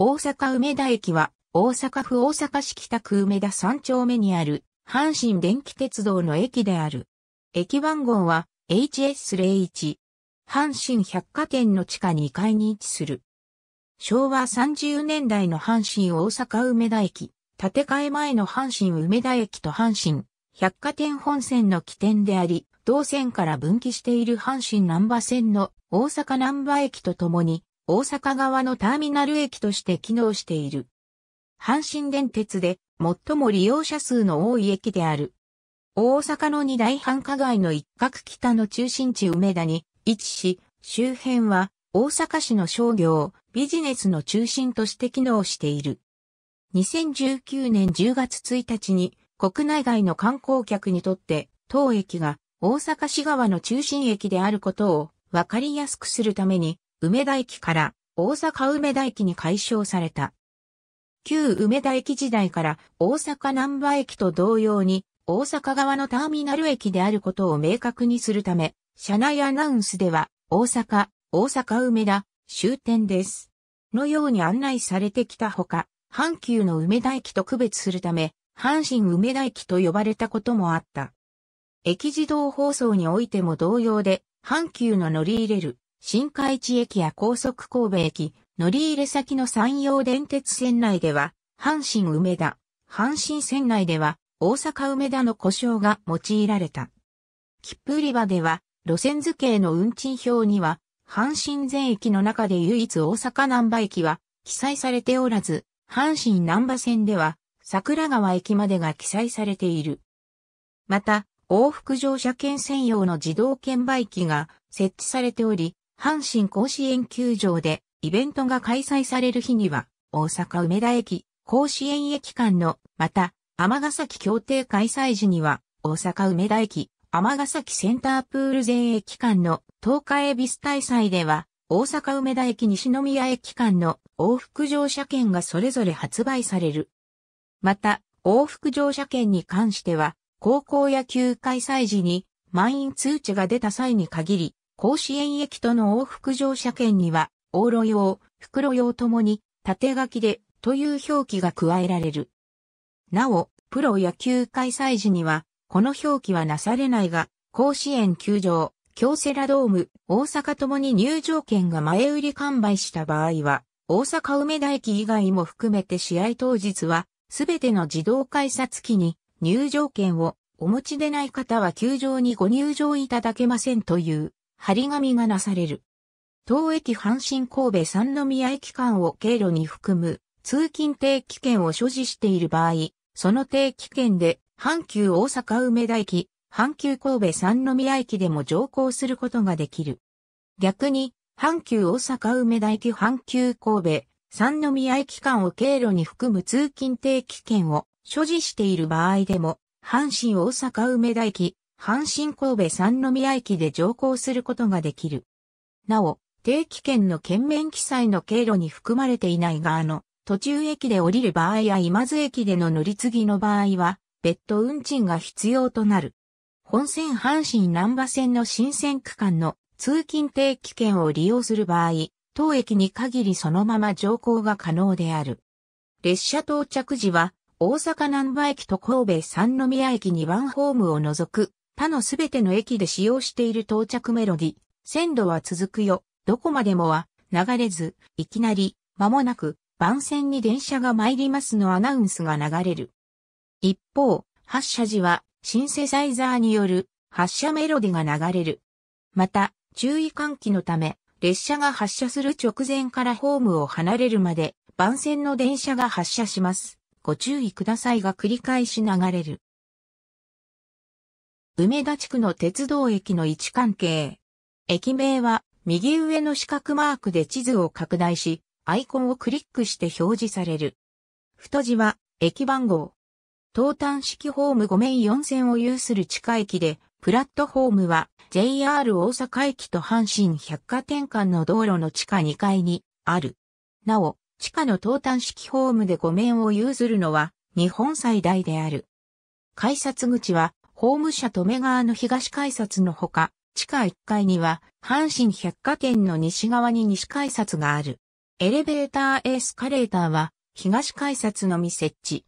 大阪梅田駅は、大阪府大阪市北区梅田3丁目にある、阪神電気鉄道の駅である。駅番号は、HS01。阪神百貨店の地下2階に位置する。昭和30年代の阪神大阪梅田駅、建て替え前の阪神梅田駅と阪神百貨店本線の起点であり、同線から分岐している阪神南波線の大阪南波駅とともに大阪側のターミナル駅として機能している。阪神電鉄で最も利用者数の多い駅である。大阪の二大繁華街の一角北の中心地梅田に位置し、周辺は大阪市の商業、ビジネスの中心として機能している。2019年10月1日に国内外の観光客にとって当駅が大阪市側の中心駅であることをわかりやすくするために梅田駅から大阪梅田駅に改称された。旧梅田駅時代から大阪南波駅と同様に大阪側のターミナル駅であることを明確にするため、車内アナウンスでは大阪、大阪梅田、終点です。のように案内されてきたほか、阪急の梅田駅と区別するため、阪神梅田駅と呼ばれたこともあった。駅自動放送においても同様で、阪急の乗り入れる新海地駅や高速神戸駅、乗り入れ先の山陽電鉄線内では、阪神梅田、阪神線内では、大阪梅田の故障が用いられた。切符売り場では、路線図形の運賃表には、阪神全駅の中で唯一大阪南波駅は記載されておらず、阪神南波線では桜川駅までが記載されている。また、往復乗車券専用の自動券売機が設置されており、阪神甲子園球場でイベントが開催される日には、大阪梅田駅、甲子園駅間の、また、尼崎協定開催時には、大阪梅田駅、尼崎センタープール前駅間の東海恵比寿大祭では、大阪梅田駅西宮駅間の往復乗車券がそれぞれ発売される。また、往復乗車券に関しては、高校野球開催時に満員通知が出た際に限り、甲子園駅との往復乗車券には、往路用、袋用ともに、縦書きで、という表記が加えられる。なお、プロ野球開催時には、この表記はなされないが、甲子園球場、京セラドーム、大阪ともに入場券が前売り完売した場合は、大阪梅田駅以外も含めて試合当日は、すべての自動改札機に入場券をお持ちでない方は球場にご入場いただけませんという張り紙がなされる。当駅阪神神戸三宮駅間を経路に含む通勤定期券を所持している場合、その定期券で阪急大阪梅田駅、阪急神戸三宮駅でも乗降することができる。逆に、阪急大阪梅田駅阪急神戸三宮駅間を経路に含む通勤定期券を所持している場合でも、阪神大阪梅田駅、阪神神戸三宮駅で乗降することができる。なお、定期券の券面記載の経路に含まれていない側の途中駅で降りる場合や今津駅での乗り継ぎの場合は、別途運賃が必要となる。本線阪神南波線の新線区間の通勤定期券を利用する場合、当駅に限りそのまま乗降が可能である。列車到着時は、大阪南波駅と神戸三宮駅2番ホームを除く他のすべての駅で使用している到着メロディ、線路は続くよ、どこまでもは流れず、いきなり、間もなく、番線に電車が参りますのアナウンスが流れる。一方、発車時はシンセサイザーによる発車メロディが流れる。また、注意喚起のため、列車が発車する直前からホームを離れるまで、番線の電車が発車します。ご注意くださいが繰り返し流れる。梅田地区の鉄道駅の位置関係。駅名は右上の四角マークで地図を拡大し、アイコンをクリックして表示される。太字は駅番号。東端式ホーム5面4線を有する地下駅で、プラットホームは JR 大阪駅と阪神百貨店間の道路の地下2階にある。なお、地下の東端式ホームで5面を有するのは日本最大である。改札口はホーム社留め側の東改札のほか、地下1階には、阪神百貨店の西側に西改札がある。エレベーターエスカレーターは、東改札のみ設置。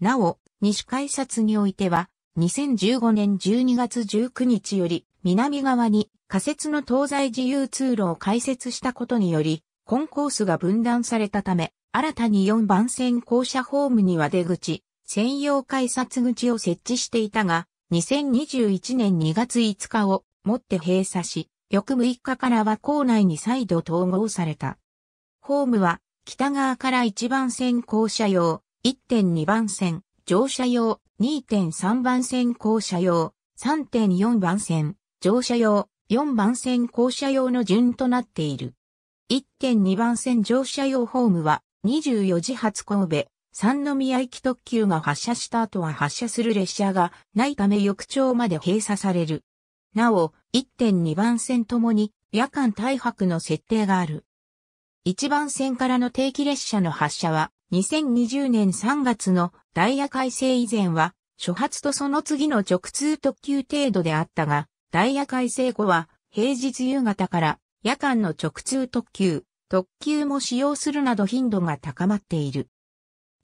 なお、西改札においては、2015年12月19日より、南側に仮設の東西自由通路を開設したことにより、コンコースが分断されたため、新たに4番線校舎ホームには出口、専用改札口を設置していたが、2021年2月5日をもって閉鎖し、翌6日からは校内に再度統合された。ホームは北側から1番線校舎用、1.2番線、乗車用、2.3番線校舎用、3.4番線、乗車用、4番線校舎用の順となっている。1.2番線乗車用ホームは24時発神戸、三宮行き特急が発車した後は発車する列車がないため翌朝まで閉鎖される。なお、1.2番線ともに夜間大白の設定がある。1番線からの定期列車の発車は2020年3月のダイヤ改正以前は初発とその次の直通特急程度であったが、ダイヤ改正後は平日夕方から夜間の直通特急、特急も使用するなど頻度が高まっている。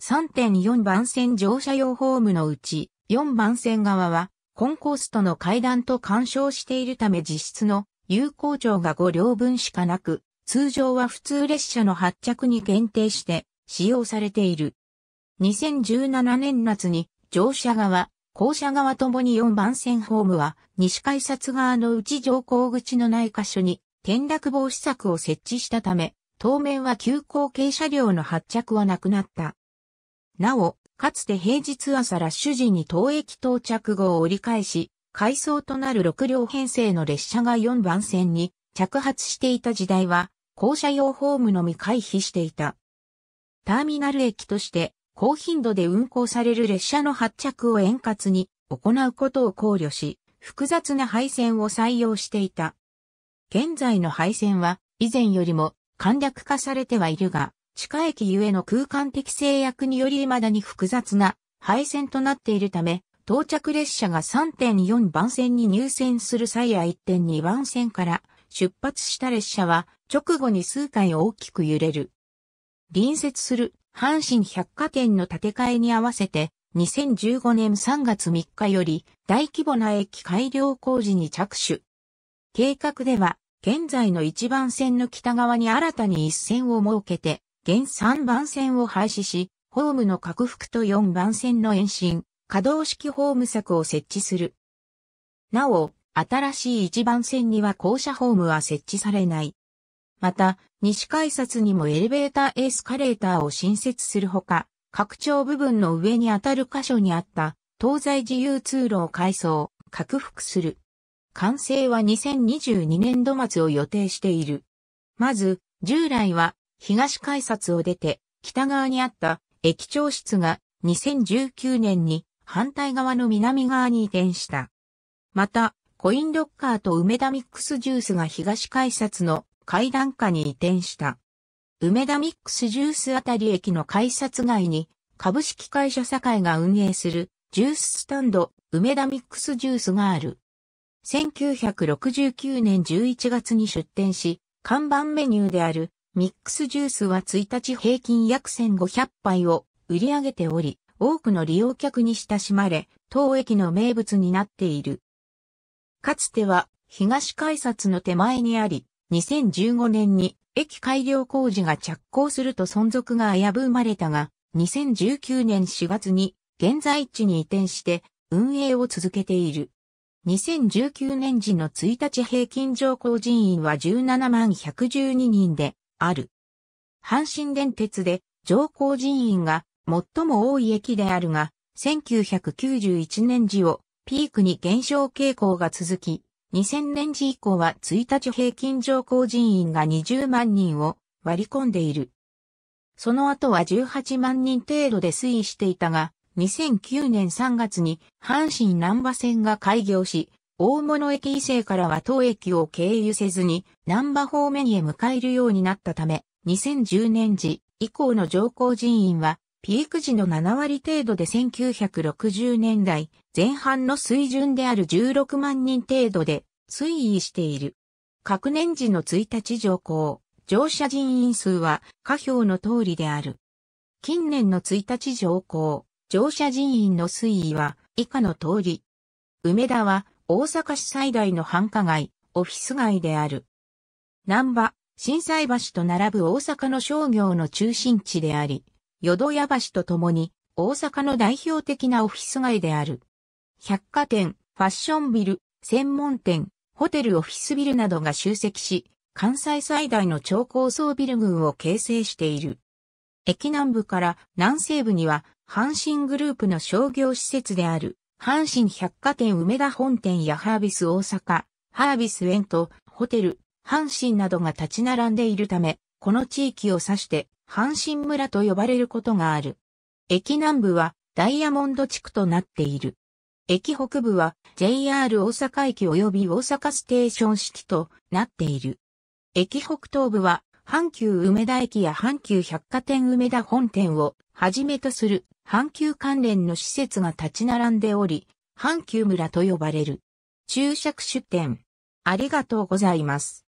3.4番線乗車用ホームのうち、4番線側は、コンコースとの階段と干渉しているため実質の有効長が5両分しかなく、通常は普通列車の発着に限定して使用されている。2017年夏に乗車側、校舎側ともに4番線ホームは西改札側の内乗降口のない箇所に転落防止策を設置したため、当面は急行軽車両の発着はなくなった。なお、かつて平日朝ラッシュ時に当駅到着後を折り返し、回送となる6両編成の列車が4番線に着発していた時代は、校舎用ホームのみ回避していた。ターミナル駅として、高頻度で運行される列車の発着を円滑に行うことを考慮し、複雑な配線を採用していた。現在の配線は、以前よりも簡略化されてはいるが、地下駅ゆえの空間的制約により未だに複雑な配線となっているため、到着列車が3.4番線に入線する際や1.2番線から出発した列車は直後に数回大きく揺れる。隣接する阪神百貨店の建て替えに合わせて2015年3月3日より大規模な駅改良工事に着手。計画では現在の1番線の北側に新たに一線を設けて現3番線を廃止し、ホームの拡幅と4番線の延伸、可動式ホーム柵を設置する。なお、新しい1番線には校舎ホームは設置されない。また、西改札にもエレベーターエスカレーターを新設するほか、拡張部分の上にあたる箇所にあった東西自由通路を改装、拡幅する。完成は2022年度末を予定している。まず、従来は東改札を出て北側にあった駅長室が2019年に反対側の南側に移転した。また、コインロッカーと梅田ミックスジュースが東改札の階段下に移転した。梅田ミックスジュースあたり駅の改札外に株式会社堺が運営するジューススタンド梅田ミックスジュースがある。1969年11月に出店し、看板メニューであるミックスジュースは1日平均約1500杯を売り上げており、多くの利用客に親しまれ、当駅の名物になっている。かつては東改札の手前にあり、2015年に駅改良工事が着工すると存続が危ぶまれたが、2019年4月に現在地に移転して運営を続けている。2019年時の1日平均乗降人員は17万112人で、ある。阪神電鉄で乗降人員が最も多い駅であるが、1991年時をピークに減少傾向が続き、2000年時以降は1日平均乗降人員が20万人を割り込んでいる。その後は18万人程度で推移していたが、2009年3月に阪神南波線が開業し、大物駅伊勢からは当駅を経由せずに、南波方面へ向かえるようになったため、2010年時以降の乗降人員は、ピーク時の7割程度で1960年代前半の水準である16万人程度で推移している。各年時の1日乗降、乗車人員数は下表の通りである。近年の1日乗降、乗車人員の推移は以下の通り。梅田は大阪市最大の繁華街、オフィス街である。南波、震災橋と並ぶ大阪の商業の中心地であり、淀屋橋とともに大阪の代表的なオフィス街である。百貨店、ファッションビル、専門店、ホテルオフィスビルなどが集積し、関西最大の超高層ビル群を形成している。駅南部から南西部には、阪神グループの商業施設である阪神百貨店梅田本店やハービス大阪、ハービス園とホテル、阪神などが立ち並んでいるため、この地域を指して、阪神村と呼ばれることがある。駅南部はダイヤモンド地区となっている。駅北部は JR 大阪駅及び大阪ステーション式となっている。駅北東部は阪急梅田駅や阪急百貨店梅田本店をはじめとする阪急関連の施設が立ち並んでおり、阪急村と呼ばれる。注釈出店。ありがとうございます。